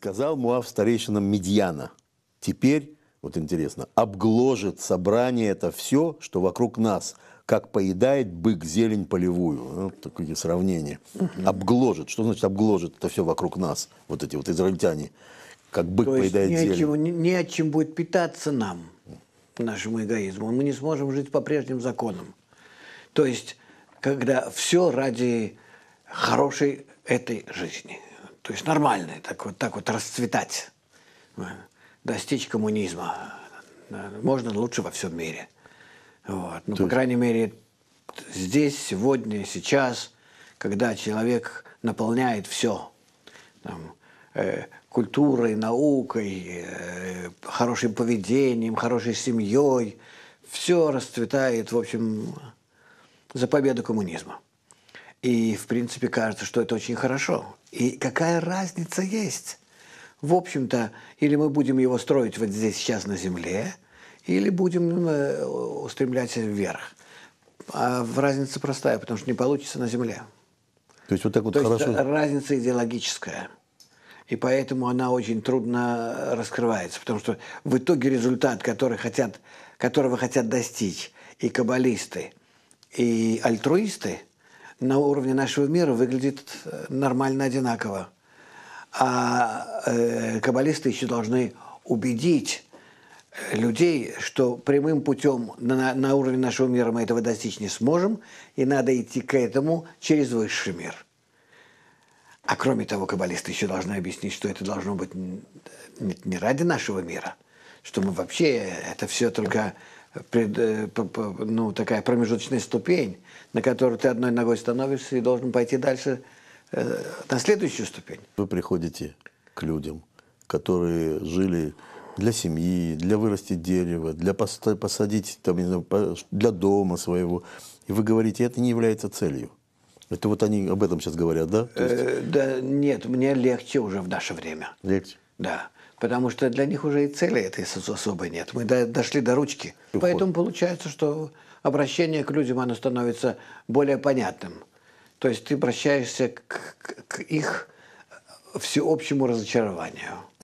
сказал Муав старейшинам Медьяна, теперь, вот интересно, обгложит собрание это все, что вокруг нас, как поедает бык зелень полевую. Ну, такие сравнения. Обгложит. Что значит обгложит это все вокруг нас, вот эти вот израильтяне, как бык То поедает не зелень. От чего, не, не от чем будет питаться нам, нашему эгоизму. Мы не сможем жить по прежним законам. То есть, когда все ради хорошей этой жизни – то есть нормально так вот, так вот расцветать, э, достичь коммунизма. Э, можно лучше во всем мире. Вот. Ну, То по крайней мере, здесь, сегодня, сейчас, когда человек наполняет все там, э, культурой, наукой, э, хорошим поведением, хорошей семьей, все расцветает, в общем, за победу коммунизма. И, в принципе, кажется, что это очень хорошо. И какая разница есть? В общем-то, или мы будем его строить вот здесь сейчас на земле, или будем э, э, устремляться вверх. А разница простая, потому что не получится на земле. То есть вот так вот То хорошо. Есть, разница идеологическая. И поэтому она очень трудно э, раскрывается, потому что в итоге результат, который хотят, которого хотят достичь и каббалисты, и альтруисты – на уровне нашего мира выглядит э, нормально одинаково. А э, каббалисты еще должны убедить э, людей, что прямым путем на, на уровне нашего мира мы этого достичь не сможем, и надо идти к этому через высший мир. А кроме того, каббалисты еще должны объяснить, что это должно быть не ради нашего мира – что мы вообще, это все только пред, э, ну, такая промежуточная ступень, на которую ты одной ногой становишься и должен пойти дальше э, на следующую ступень. Вы приходите к людям, которые жили для семьи, для вырастить дерево, для посадить, там, для дома своего. И вы говорите, это не является целью. Это вот они об этом сейчас говорят, да? есть... э, да, нет, мне легче уже в наше время. Легче? Да. Потому что для них уже и цели этой особой нет. Мы дошли до ручки. Уход. Поэтому получается, что обращение к людям, оно становится более понятным. То есть ты обращаешься к, к, к их всеобщему разочарованию.